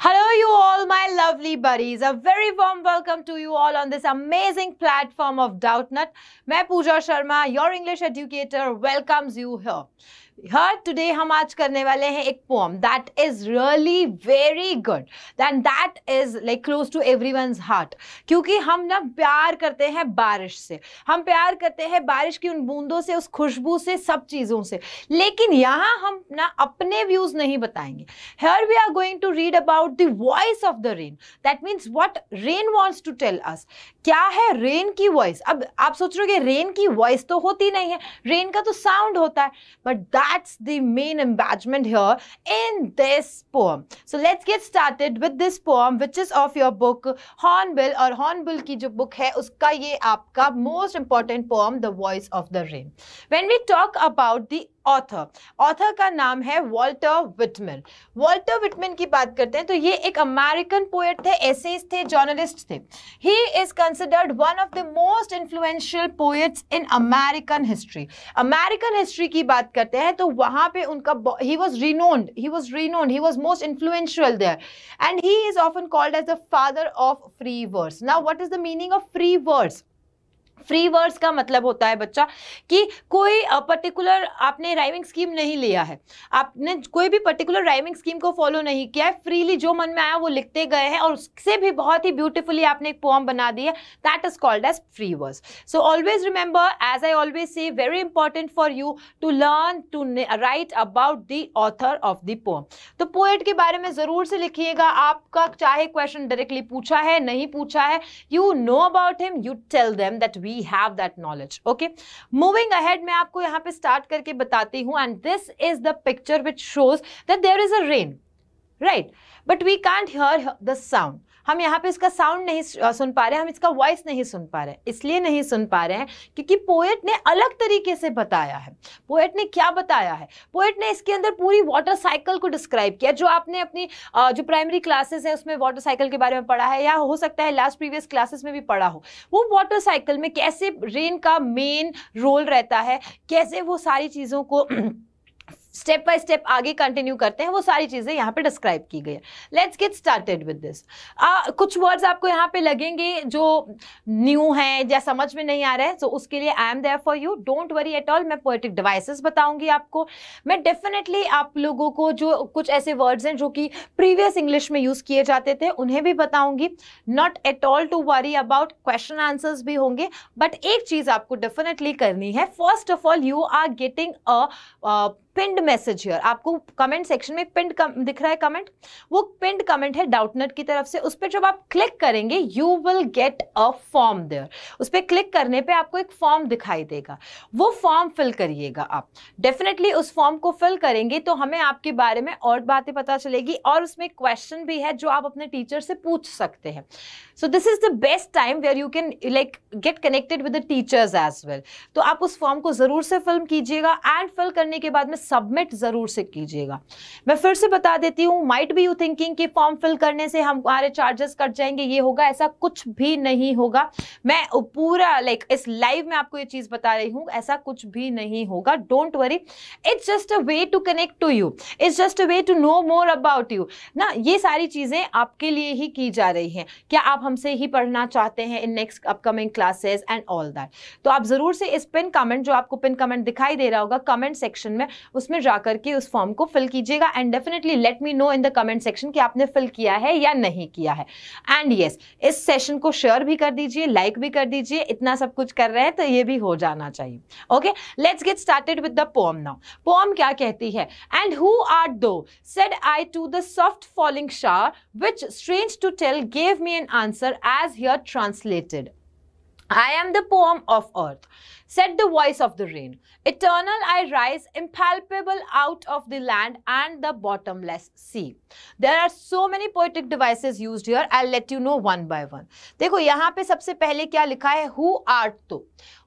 Hello, you all, my lovely buddies. A very warm welcome to you all on this amazing platform of Doubtnut. मैं Pooja Sharma, your English educator, welcomes you here. हर today हम आज करने वाले हैं एक poem that is really very good then that is like close to every heart क्योंकि हम ना प्यार करते हैं बारिश से हम प्यार करते हैं बारिश की उन बूंदों से उस खुशबू से सब चीज़ों से लेकिन यहाँ हम ना अपने व्यूज़ नहीं बताएंगे here we are going to read about the voice of the rain that means what rain wants to tell us क्या है रेन की वॉइस अब आप सोच रहे हो कि रेन की वॉइस तो होती नहीं है रेन का तो साउंड होता है but that's the main embellishment here in this poem so let's get started with this poem which is of your book Hornbill और हॉर्नबिल की जो बुक है उसका ये आपका most important poem the voice of the rain when we talk about the author author का नाम है वॉल्टर विटमिन वॉल्टर विटमिन की बात करते हैं तो ये एक अमेरिकन पोएट थे एसेस थे जर्नलिस्ट थे he is considered one of the most influential poets in American history American history की बात करते हैं तो वहाँ पे उनका he was renowned he was renowned he was most influential there and he is often called as the father of free words now what is the meaning of free words free words का मतलब होता है बच्चा कि कोई particular आपने राइविंग scheme नहीं लिया है आपने कोई भी पर्टिकुलर राइविंग स्कीम को फॉलो नहीं किया है फ्रीली जो मन में आया वो लिखते गए हैं और उससे भी बहुत ही ब्यूटीफुली आपने एक पोम बना दी है that is called as free words so always remember as I always say very important for you to learn to write about the author of the poem तो पोएट के बारे में ज़रूर से लिखिएगा आपका चाहे क्वेश्चन डायरेक्टली पूछा है नहीं पूछा है you know about him you tell them that we we have that knowledge okay moving ahead मैं आपको यहां पे स्टार्ट करके बताती हूं and this is the picture which shows that there is a rain right but we can't hear the sound हम यहाँ पे इसका साउंड नहीं सुन पा रहे हम इसका वॉइस नहीं सुन पा रहे इसलिए नहीं सुन पा रहे हैं क्योंकि पोएट ने अलग तरीके से बताया है पोएट ने क्या बताया है पोएट ने इसके अंदर पूरी वाटर साइकिल को डिस्क्राइब किया जो आपने अपनी जो प्राइमरी क्लासेस है उसमें वाटर साइकिल के बारे में पढ़ा है या हो सकता है लास्ट प्रीवियस क्लासेस में भी पढ़ा हो वो वाटर साइकिल में कैसे रेन का मेन रोल रहता है कैसे वो सारी चीज़ों को स्टेप बाय स्टेप आगे कंटिन्यू करते हैं वो सारी चीज़ें यहाँ पे डिस्क्राइब की गई है let's get started with this कुछ वर्ड्स आपको यहाँ पे लगेंगे जो न्यू हैं या समझ में नहीं आ रहा है तो so उसके लिए I am there for you don't worry at all मैं पोइटिक डिवाइसेस बताऊंगी आपको मैं डेफिनेटली आप लोगों को जो कुछ ऐसे वर्ड्स हैं जो कि प्रीवियस इंग्लिश में यूज़ किए जाते थे उन्हें भी बताऊंगी not at all to worry about question answers भी होंगे बट एक चीज़ आपको डेफिनेटली करनी है first of all you are getting a pinned message here आपको कमेंट सेक्शन में पिंड दिख रहा है कमेंट वो पिंड कमेंट है डाउटनेट की तरफ से उस पर जब आप क्लिक करेंगे you will get a form there उस पर क्लिक करने पे आपको एक फॉर्म दिखाई देगा वो फॉर्म फिल करिएगा आप डेफिनेटली उस फॉर्म को फिल करेंगे तो हमें आपके बारे में और बातें पता चलेगी और उसमें क्वेश्चन भी है जो आप अपने टीचर से पूछ सकते हैं so this is the best time where you can like get connected with the teachers as well तो आप उस फॉर्म को जरूर से फिल कीजिएगा एंड फिल करने के बाद में सबमिट ज़रूर से कीजिएगा मैं फिर से बता देती हूँ माइट बी यू थिंकिंग कि फॉर्म फिल करने से हम हमारे चार्जेस कट जाएंगे ये होगा ऐसा कुछ भी नहीं होगा मैं पूरा लाइक like, इस लाइव में आपको ये चीज़ बता रही हूँ ऐसा कुछ भी नहीं होगा don't worry it's just a way to connect to you it's just a way to know more about you ना ये सारी चीज़ें आपके लिए ही की जा रही हैं क्या आप हमसे ही पढ़ना चाहते हैं in next upcoming classes and all that तो आप ज़रूर से इस पिन कमेंट जो आपको पिन कमेंट दिखाई दे रहा होगा कमेंट सेक्शन में उसमें जाकर के उस फॉर्म को फिल कीजिएगा and definitely let me know in the comment section कि आपने फिल किया है या नहीं किया है एंड यस yes, इस सेशन को शेयर भी कर दीजिए लाइक like भी कर दीजिए इतना सब कुछ कर रहे हैं तो ये भी हो जाना चाहिए okay let's get started with the poem now poem क्या कहती है and who are do said I to the soft falling shower which strange to tell gave me an answer as here translated I am the poem of earth, said the voice of the rain. Eternal I rise, impalpable out of the land and the bottomless sea. There are so many poetic devices used here. I'll let you know one by one. देखो यहाँ पे सबसे पहले क्या लिखा है Who art तो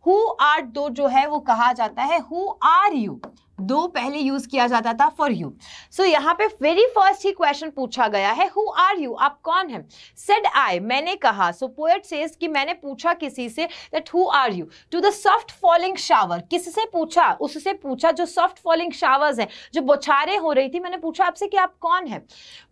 Who art दो जो है वो कहा जाता है Who are you? दो पहले यूज किया जाता था फॉर यू सो यहाँ पे वेरी फर्स्ट ही क्वेश्चन पूछा गया है हु आर यू आप कौन है सेड आई मैंने कहा सो पोएट सेज कि मैंने पूछा किसी से that who are you to the soft falling shower किससे पूछा उससे पूछा जो सॉफ्ट फॉलिंग शावर्स हैं जो बोछारे हो रही थी मैंने पूछा आपसे कि आप कौन है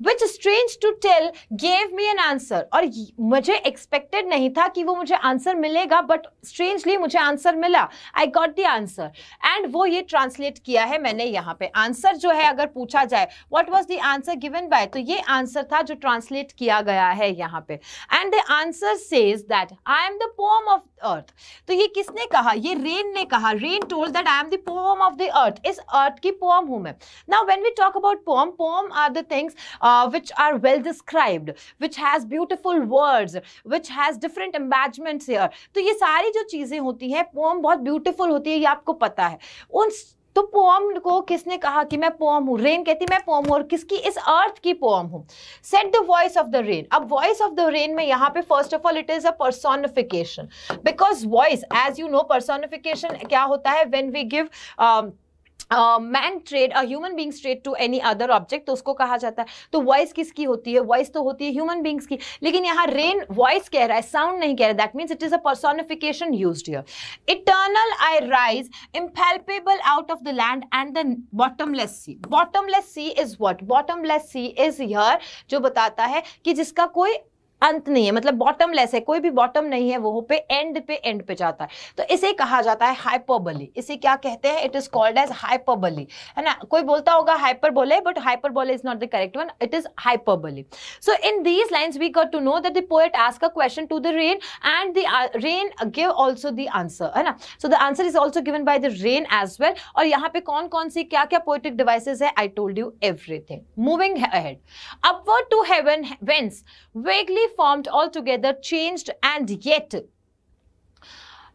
which strange to tell gave me an answer और मुझे एक्सपेक्टेड नहीं था कि वो मुझे आंसर मिलेगा बट स्ट्रेंजली मुझे आंसर मिला आई गॉट द आंसर एंड वो ये ट्रांसलेट किया दिया है मैंने यहाँ पे आंसर जो है अगर पूछा जाए what was the answer given by तो ये आंसर था जो ट्रांसलेट किया गया है यहाँ पे and the answer says that I am the poem of earth तो ये किसने कहा ये रेन ने कहा rain told that I am the poem of the earth इस अर्थ की पोम हूँ मैं now when we talk about poem poem are the things which are well described which has beautiful words which has different embellishments here तो ये सारी जो चीजें होती हैं पोम बहुत ब्यूटिफुल होती है ये आपको पता है उन तो पोम को किसने कहा कि मैं पोम हूं रेन कहती मैं पोम हूं और किसकी इस अर्थ की पोम हूं said the voice of the rain अब वॉइस ऑफ द रेन में यहाँ पे first of all it is a personification because voice as you know personification क्या होता है when we give man trait a human beings trait to any other object तो उसको कहा जाता है तो वॉइस किसकी होती है वॉइस तो होती है ह्यूमन बींग्स की लेकिन यहाँ रेन वॉइस कह रहा है साउंड नहीं कह रहा है that means it is a personification use here eternal I rise impalpable out of the land and the bottomless sea bottomless sea is what bottomless sea is here जो बताता है कि जिसका कोई अंत नहीं है मतलब बॉटमलेस है कोई भी बॉटम नहीं है वो पे एंड पे एंड पे जाता है तो इसे कहा जाता है हाइपरबली इसे क्या कहते हैं it is called as hyperbole है ना कोई बोलता होगा hyperbole but hyperbole is not the correct one it is hyperbole so in these lines we got to know that the poet ask a question to the rain and the rain give also the answer है ना so the answer is also given by the rain as well और यहाँ पे कौन कौन सी क्या क्या poetic devices है I told you everything moving ahead upward to heaven whence vaguely formed altogether, changed and yet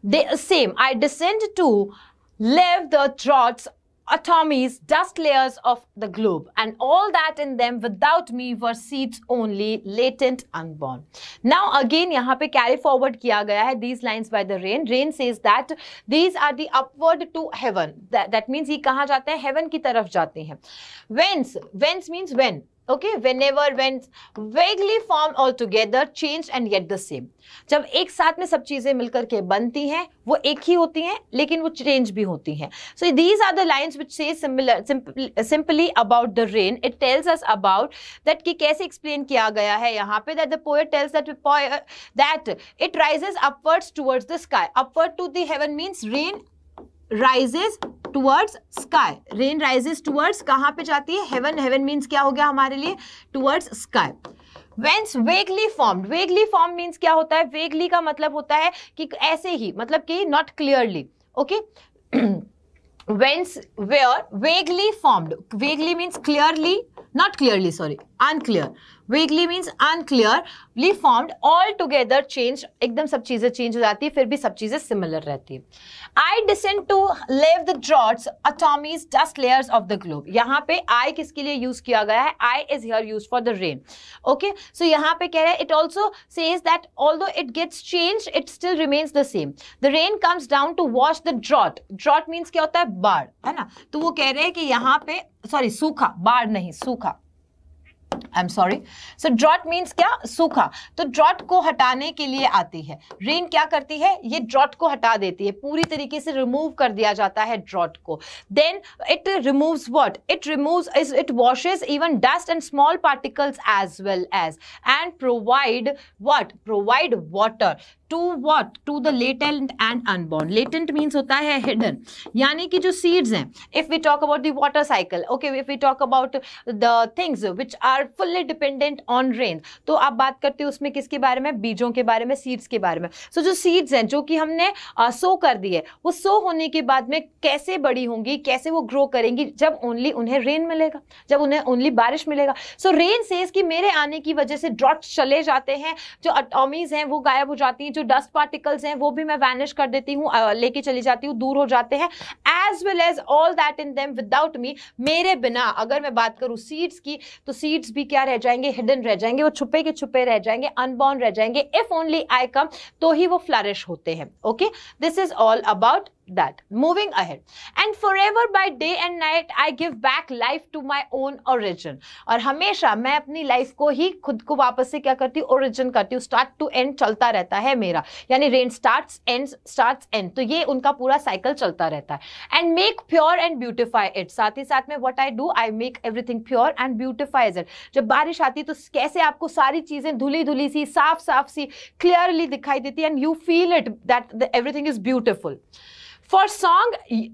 the same. I descend to live the draughts atomies, dust layers of the globe, and all that in them without me were seeds only, latent, unborn. Now again, यहाँ पे carry forward किया गया है these lines by the rain. Rain says that these are the upward to heaven. That, that means ये कहाँ जाते हैं? Heaven की तरफ जाते हैं. Whence? Whence means when? Okay whenever when vaguely form all together change and yet the same जब एक साथ में सब चीज़ें मिलकर के बनती हैं वो एक ही होती हैं लेकिन वो चेंज भी होती हैं so these are the lines which says simply about the rain it tells us about that कि कैसे एक्सप्लेन किया गया है यहाँ पे that the poet tells that that it rises upwards towards the sky upward to the heaven means rain rises towards sky rain rises towards कहां पे जाती है हेवन हेवन मींस क्या हो गया हमारे लिए towards sky whence vaguely formed vaguely form means क्या होता है वेगली का मतलब होता है कि ऐसे ही मतलब कि not clearly okay whence where vaguely formed vaguely means clearly not clearly sorry unclear vaguely means unclearly formed all together change एकदम सब चीज़ें चेंज हो जाती है फिर भी सब चीज़ें सिमिलर रहती है I descend to lave the droughts atomies dust layers of the globe यहाँ पे आई किसके लिए यूज किया गया है I is here used for the rain okay so यहाँ पे कह रहे हैं it also says that all though it gets change it still remains the same the rain comes down to wash the drought drought means क्या होता है बाढ़ है ना तो वो कह रहे हैं कि यहाँ पे सॉरी सूखा बाढ़ नहीं सूखा I am sorry so drought means क्या सूखा तो ड्रॉट को हटाने के लिए आती है रेन क्या करती है ये ड्रॉट को हटा देती है पूरी तरीके से रिमूव कर दिया जाता है ड्रॉट को then it removes what it removes it washes even dust and small particles as well as and provide what provide water to what to the latent and unborn latent means होता है hidden यानी कि जो seeds हैं if we talk about the water cycle okay if we talk about the things which are full fully dependent on rain तो आप बात करते हो उसमें किसके बारे में बीजों के बारे में सीड्स के बारे में सो so, जो सीड्स हैं जो कि हमने आ, सो कर दिए वो सो होने के बाद में कैसे बड़ी होंगी कैसे वो ग्रो करेंगी जब ओनली उन्हें रेन मिलेगा जब उन्हें ओनली बारिश मिलेगा सो रेन सेज कि मेरे आने की वजह से ड्रॉट्स चले जाते हैं जो अटोमीज हैं वो गायब हो जाती हैं जो डस्ट पार्टिकल्स हैं वो भी मैं वैनिश कर देती हूँ लेके चली जाती हूँ दूर हो जाते हैं as well as all that in them without me मेरे बिना अगर मैं बात करूँ सीड्स की तो सीड्स भी क्या रह जाएंगे हिडन रह जाएंगे वो छुपे के छुपे रह जाएंगे अनबॉर्न रह जाएंगे इफ ओनली आई कम तो ही वो फ्लरिश होते हैं okay this is all about that. Moving ahead. And forever by day and night I give back life to my own origin. और हमेशा मैं अपनी लाइफ को ही खुद को वापस से क्या करती हूँ ओरिजिन करती हूँ स्टार्ट टू एंड चलता रहता है मेरा यानी rain starts and starts and तो ये उनका पूरा साइकिल चलता रहता है and make pure and beautify it साथ ही साथ में what I do I make everything pure and beautifies it जब बारिश आती तो कैसे आपको सारी चीज़ें धुली धुली सी साफ साफ सी क्लियरली दिखाई देती and you feel it that everything is beautiful for song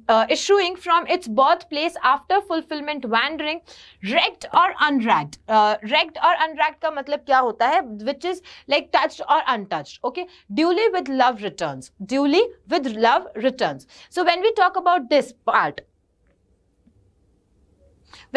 uh, issuing from its birthplace after fulfillment wandering wrecked or unragged uh, wrecked or unragged ka matlab kya hota hai which is like touched or untouched okay duly with love returns duly with love returns so when we talk about this part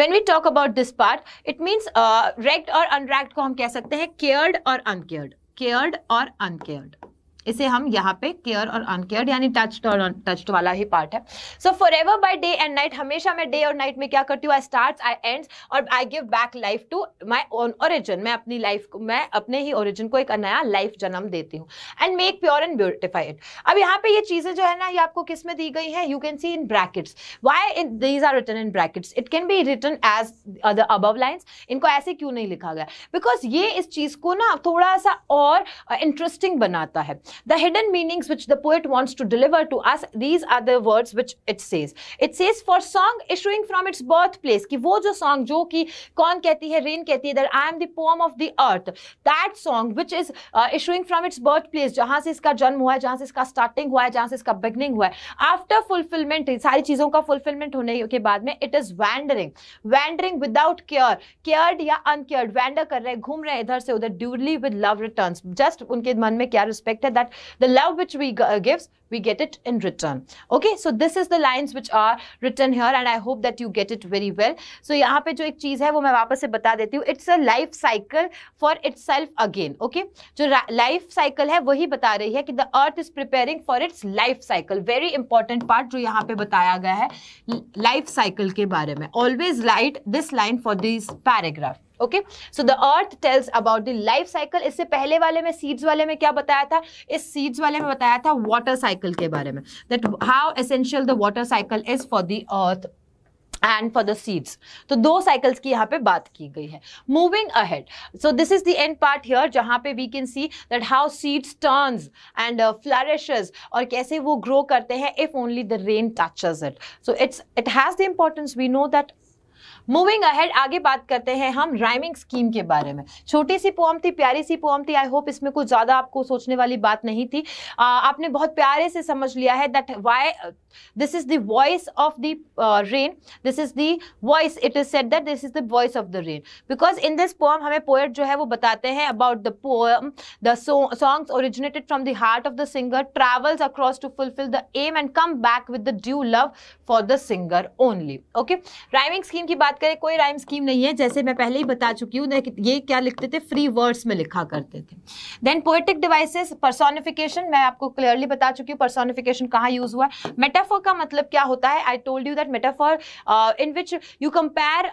when we talk about this part it means uh, wrecked or unragged ko hum keh sakte hain cared or uncared cared or uncared इसे हम यहाँ पे care और अनकेयर यानी touched और untouched वाला ही part है so forever by day and night हमेशा मैं डे और नाइट में क्या करती हूँ आई स्टार्ट आई एंड और I give back life to my own origin मैं अपनी लाइफ को मैं अपने ही ओरिजिन को एक नया लाइफ जन्म देती हूँ and make pure and beautified अब यहाँ पे ये चीज़ें जो है ना ये आपको किस में दी गई है you can see in brackets why in these are return in brackets it can be return as the above lines इनको ऐसे क्यों नहीं लिखा गया बिकॉज ये इस चीज़ को ना थोड़ा सा और इंटरेस्टिंग uh, बनाता है The hidden meanings which the poet wants to deliver to us, these are the words which it says. It says for song issuing from its birthplace, ki wo jo song jo ki kon kehti hai rain kehti hai that I am the poem of the earth. That song which is uh, issuing from its birthplace, जहाँ से इसका जन्म हुआ है जहाँ से इसका starting हुआ है जहाँ से इसका बिगनिंग हुआ है आफ्टर फुलफिलमेंट सारी चीज़ों का फुलफिलमेंट होने के बाद में it is wandering wandering without care cared या अनकेयर्ड वैंडर कर रहे हैं rahe रहे हैं इधर से उधर duly with love return just उनके मन में क्या रिस्पेक्ट है that that the love which we uh, gives we get it in return okay so this is the lines which are written here and i hope that you get it very well so yahan pe jo ek cheez hai wo main wapas se bata deti hu it's a life cycle for itself again okay jo life cycle hai wahi bata rahi hai ki the earth is preparing for its life cycle very important part jo yahan pe bataya gaya hai life cycle ke bare mein always write this line for this paragraph okay so the earth tells about the life cycle इससे पहले वाले में seeds वाले में क्या बताया था इस सीड्स वाले में बताया था वाटर साइकिल के बारे में that how essential the water cycle is for the earth and for the seeds तो दो साइकिल्स की यहाँ पे बात की गई है moving ahead so this is the end part here जहाँ पे we can see that how seeds turns and flourishes और कैसे वो ग्रो करते हैं if only the rain touches it so it's it has the importance we know that moving ahead आगे बात करते हैं हम राइमिंग स्कीम के बारे में छोटी सी पोम थी प्यारी सी पोम थी आई होप इसमें कुछ ज़्यादा आपको सोचने वाली बात नहीं थी आ, आपने बहुत प्यारे से समझ लिया है that why this is the voice of the uh, rain this is the voice it is said that this is the voice of the rain because in this poem hame poet jo hai wo batate hain about the poem the so, songs originated from the heart of the singer travels across to fulfill the aim and come back with the due love for the singer only okay rhyming scheme ki baat kare koi rhyme scheme nahi hai jaise main pehle hi bata chuki hu ये क्या लिखते थे free words में लिखा करते थे then poetic devices personification मैं आपको क्लियरली बता चुकी हूँ पर्सोनिफिकेशन कहाँ यूज हुआ है मेटा मेटाफर का मतलब क्या होता है I told you that metaphor in which you compare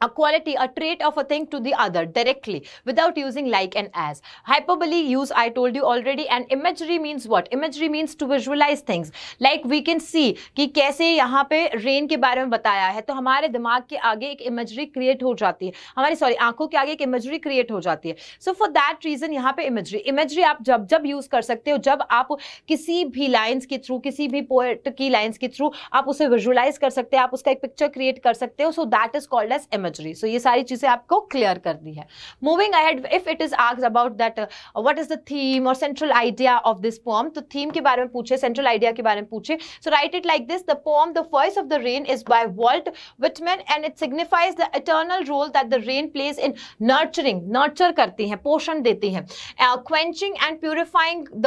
a quality, a trait of a thing to the other directly without using like and as. Hyperbole use, I told you already, and imagery means what? Imagery means to visualize things. Like we can see कि कैसे यहाँ पे rain के बारे में बताया है तो हमारे दिमाग के आगे एक इमेजरी क्रिएट हो जाती है हमारी सॉरी आंखों के आगे एक इमेजरी क्रिएट हो जाती है सो फॉर दैट रीजन यहाँ पे इमेजरी इमेजरी आप जब जब यूज कर सकते हो जब आप किसी भी लाइंस के थ्रू किसी भी पोएट की लाइंस के थ्रू आप उसे विजुअलाइज कर सकते हैं आप उसका एक पिक्चर क्रिएट कर सकते हो so that is called as image समझ सो ये सारी चीज़ें आपको क्लियर कर दी है moving ahead if it is ask about that what is the theme और central idea of this poem तो थीम के बारे में पूछे सेंट्रल आइडिया के बारे में पूछे so write it like this the poem the voice of the rain is by Walt Whitman and it signifies the eternal role that the rain plays in nurturing nurture करती है पोषण देती है quenching and purifying the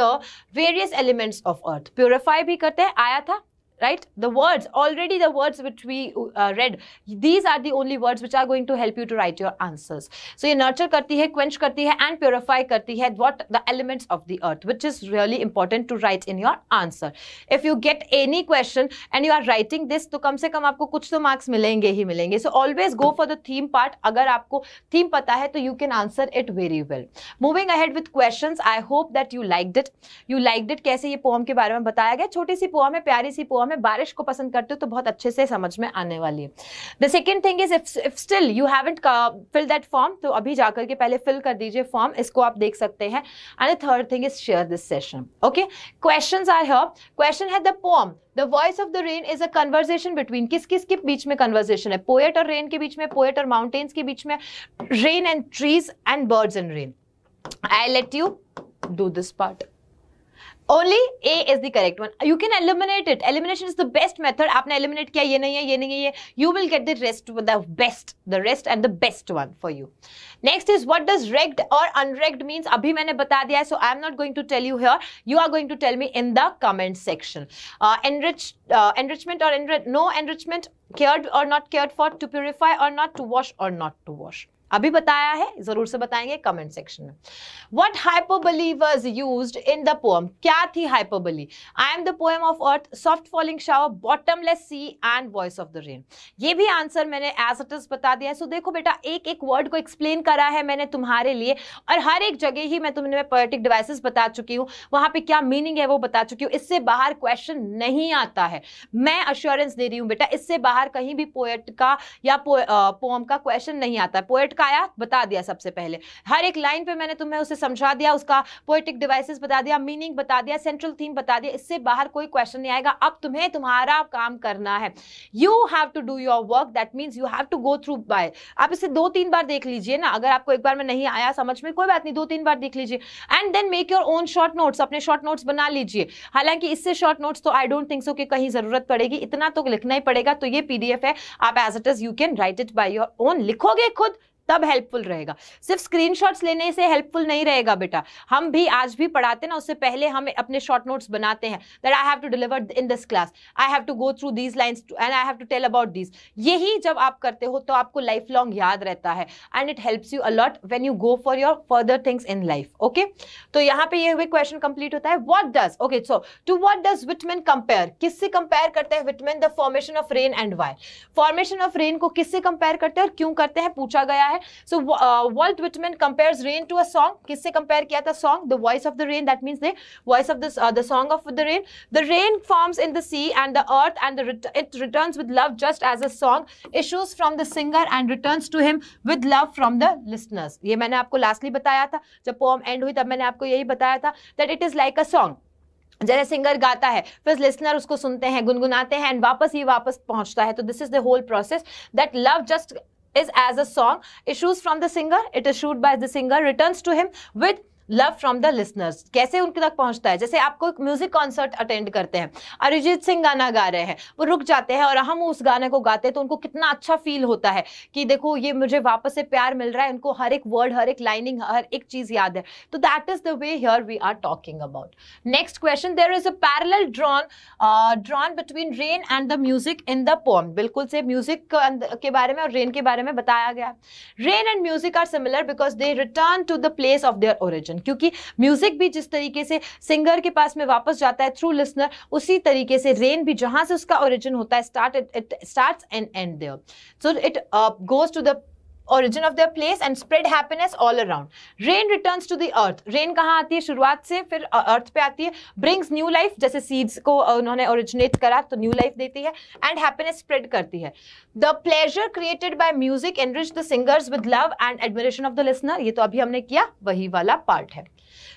various elements of earth purify भी करते हैं आया था right the words already the words which we uh, read these are the only words which are going to help you to write your answers so you nurture karti hai quench karti hai and purify karti hai what the elements of the earth which is really important to write in your answer if you get any question and you are writing this to kam se kam aapko kuch to marks milenge hi milenge so always go for the theme part agar aapko theme pata hai to you can answer it very well moving ahead with questions i hope that you liked it you liked it kaise ye poem ke bare mein bataya gaya choti si poem hai pyari si poem में बारिश को पसंद करते हो तो बहुत अच्छे से समझ में आने वाली है the second thing is if if still you haven't fill that form तो अभी जाकर के पहले फिल कर दीजिए फॉर्म इसको आप देख सकते हैं and third thing is share this session okay question are हर क्वेश्चन है the poem the voice of the rain is a conversation between किस किस के बीच में कन्वर्जेशन है पोएट और रेन के बीच में पोएट और माउंटेन्स के बीच में rain and trees and birds and rain I let you do this part only A is the correct one you can eliminate it elimination is the best method आपने eliminate किया ये नहीं है ये नहीं है you will get the rest the best the rest and the best one for you next is what does recked और unrecked means अभी मैंने बता दिया है सो आई am not going to tell you here you are going to tell me in the comment section enrich enrichment और no enrichment cared और not cared for to purify और not to wash और not to wash अभी बताया है जरूर से बताएंगे कमेंट सेक्शन में what hyperbole was use in the poem क्या थी hyperbole I am the poem of earth soft falling shower bottomless sea and voice of the rain ये भी आंसर मैंने एज इट इज बता दिया है सो so, देखो बेटा एक एक वर्ड को एक्सप्लेन करा है मैंने तुम्हारे लिए और हर एक जगह ही मैं तुमने पोएटिक डिवाइसेस बता चुकी हूँ वहां पर क्या मीनिंग है वो बता चुकी हूँ इससे बाहर क्वेश्चन नहीं आता है मैं अश्योरेंस दे रही हूँ बेटा इससे बाहर कहीं भी पोएट का या पोएम का क्वेश्चन नहीं आता है पोएट तक आया बता दिया सबसे पहले हर एक लाइन पे मैंने तुम्हें उसे समझा दिया उसका पोइटिक डिवाइसेस बता दिया मीनिंग बता दिया सेंट्रल थीम बता दिया इससे बाहर कोई क्वेश्चन नहीं आएगा अब तुम्हें तुम्हारा काम करना है you have to do your work that means you have to go through by आप इसे दो तीन बार देख लीजिए ना अगर आपको एक बार में नहीं आया समझ में कोई बात नहीं दो तीन बार देख लीजिए and then make your own short notes अपने शॉर्ट नोट्स बना लीजिए हालांकि इससे शॉर्ट नोट्स तो आई डोंट थिंक सो कि कहीं जरूरत पड़ेगी इतना तो लिखना ही पड़ेगा तो ये पीडीएफ है आप as it is you can write it by your own लिखोगे खुद तब हेल्पफुल रहेगा सिर्फ स्क्रीन लेने से हेल्पफुल नहीं रहेगा बेटा हम भी आज भी पढ़ाते ना उससे पहले हम अपने शॉर्ट नोट्स बनाते हैं that I have to deliver in this class I have to go through these lines and I have to tell about these यही जब आप करते हो तो आपको लाइफ लॉन्ग याद रहता है and it helps you a lot when you go for your further things in life okay तो यहाँ पे ये हुए क्वेश्चन कंप्लीट होता है what does okay so to what does Whitman compare किससे कंपेयर करते हैं Whitman the formation of rain and why formation of rain को किससे कंपेयर करते हैं और क्यों करते हैं पूछा गया है है so world Whitman compares rain to a song किससे कंपेयर किया था song the voice of the rain that means the voice of the song of the rain the rain forms in the sea and the earth and it returns with love just as a song issues from the singer and returns to him with love from the listeners ये मैंने आपको lastly बताया था जब pome and हुई तब मैंने आपको यही बताया था that it is like a song जैसे सिंगर गाता है फिर लिसनर उसको सुनते हैं गुनगुनाते हैं एंड वापस ये वापस पहुंचता है तो this is the whole process that love just is as a song issues from the singer it is issued by the singer returns to him with love from the listeners कैसे उनके तक पहुंचता है जैसे आपको एक म्यूजिक कॉन्सर्ट अटेंड करते हैं अरिजीत सिंह गाना गा रहे हैं वो रुक जाते हैं और हम उस गाने को गाते हैं तो उनको कितना अच्छा फील होता है कि देखो ये मुझे वापस से प्यार मिल रहा है उनको हर एक वर्ड हर एक लाइनिंग हर एक चीज याद है तो that is the way here we are talking about next question there is a parallel drawn drawn between rain and the music in the poem बिल्कुल से म्यूजिक के बारे में और रेन के बारे में बताया गया rain and music are similar because they return to the place of their origin reaction क्योंकि म्यूजिक भी जिस तरीके से सिंगर के पास में वापस जाता है थ्रू लिसनर उसी तरीके से रेन भी जहां से उसका ओरिजिन होता है start it start and and there so it goes to the origin of their place and spread happiness all around rain returns to the earth rain कहाँ आती है शुरुआत से फिर अर्थ पे आती है ब्रिंग्स न्यू लाइफ जैसे सीड्स को उन्होंने ओरिजिनेट करा तो न्यू लाइफ देती है एंड हैप्पीनेस स्प्रेड करती है the pleasure created by music reach the singers with love and admiration of the listener ये तो अभी हमने किया वही वाला पार्ट है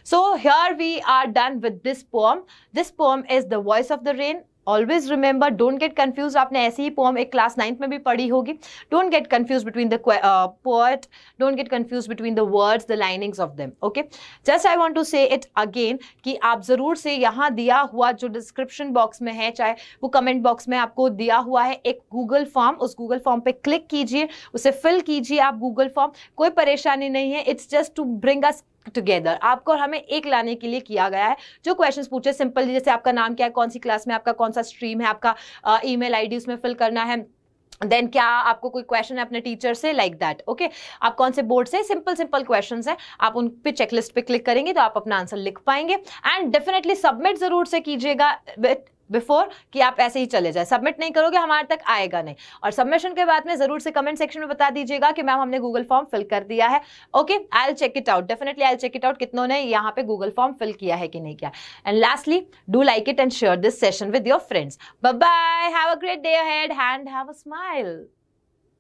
so here we are done with this poem this poem is the voice of the rain always remember don't get confuse आपने ऐसी ही पोम एक क्लास नाइन्थ में भी पढ़ी होगी don't get confuse between the poet don't get confuse between the words the linings of them okay just I want to say it again कि आप ज़रूर से यहाँ दिया हुआ जो डिस्क्रिप्शन बॉक्स में है चाहे वो कमेंट बॉक्स में आपको दिया हुआ है एक गूगल फॉर्म उस गूगल फॉर्म पर क्लिक कीजिए उसे फिल कीजिए आप गूगल फॉर्म कोई परेशानी नहीं है it's just to bring us together आपको और हमें एक लाने के लिए किया गया है जो क्वेश्चंस पूछे सिंपल जैसे आपका नाम क्या है कौन सी क्लास में आपका कौन सा स्ट्रीम है आपका ईमेल आईडी उसमें फिल करना है देन क्या आपको कोई क्वेश्चन है अपने टीचर से लाइक दैट ओके आप कौन से बोर्ड से सिंपल सिंपल क्वेश्चंस हैं आप उन पे चेकलिस्ट पे क्लिक करेंगे तो आप अपना आंसर लिख पाएंगे एंड डेफिनेटली सबमिट जरूर से कीजिएगा बिफोर कि आप ऐसे ही चले जाए सबमिट नहीं करोगे हमारे तक आएगा नहीं और सबमिशन के बाद में जरूर से कमेंट सेक्शन में बता दीजिएगा कि मैम हमने गूगल फॉर्म फिल कर दिया है okay I'll check it out definitely I check it out कितनों ने यहाँ पे गूगल फॉर्म फिल किया है कि नहीं किया and lastly do like it and share this session with your friends bye have a great day had hand have a smile